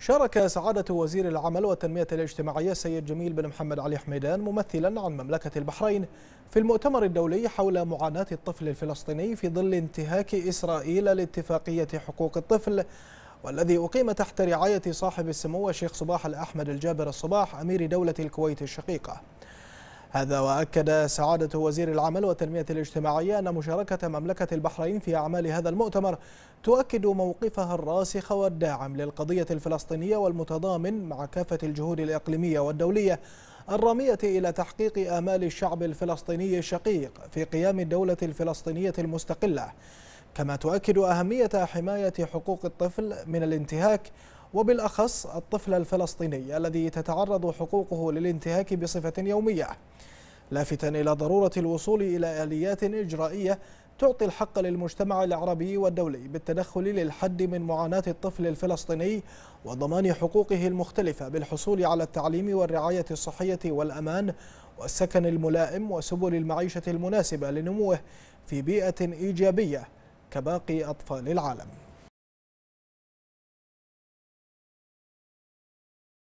شارك سعادة وزير العمل والتنمية الاجتماعية السيد جميل بن محمد علي حميدان ممثلا عن مملكة البحرين في المؤتمر الدولي حول معاناة الطفل الفلسطيني في ظل انتهاك إسرائيل لاتفاقية حقوق الطفل والذي أقيم تحت رعاية صاحب السمو الشيخ صباح الأحمد الجابر الصباح أمير دولة الكويت الشقيقة هذا وأكد سعادة وزير العمل والتنمية الاجتماعية أن مشاركة مملكة البحرين في أعمال هذا المؤتمر تؤكد موقفها الراسخ والداعم للقضية الفلسطينية والمتضامن مع كافة الجهود الإقليمية والدولية الرامية إلى تحقيق آمال الشعب الفلسطيني الشقيق في قيام الدولة الفلسطينية المستقلة كما تؤكد أهمية حماية حقوق الطفل من الانتهاك وبالأخص الطفل الفلسطيني الذي تتعرض حقوقه للانتهاك بصفة يومية لافتا إلى ضرورة الوصول إلى آليات إجرائية تعطي الحق للمجتمع العربي والدولي بالتدخل للحد من معاناة الطفل الفلسطيني وضمان حقوقه المختلفة بالحصول على التعليم والرعاية الصحية والأمان والسكن الملائم وسبل المعيشة المناسبة لنموه في بيئة إيجابية كباقي أطفال العالم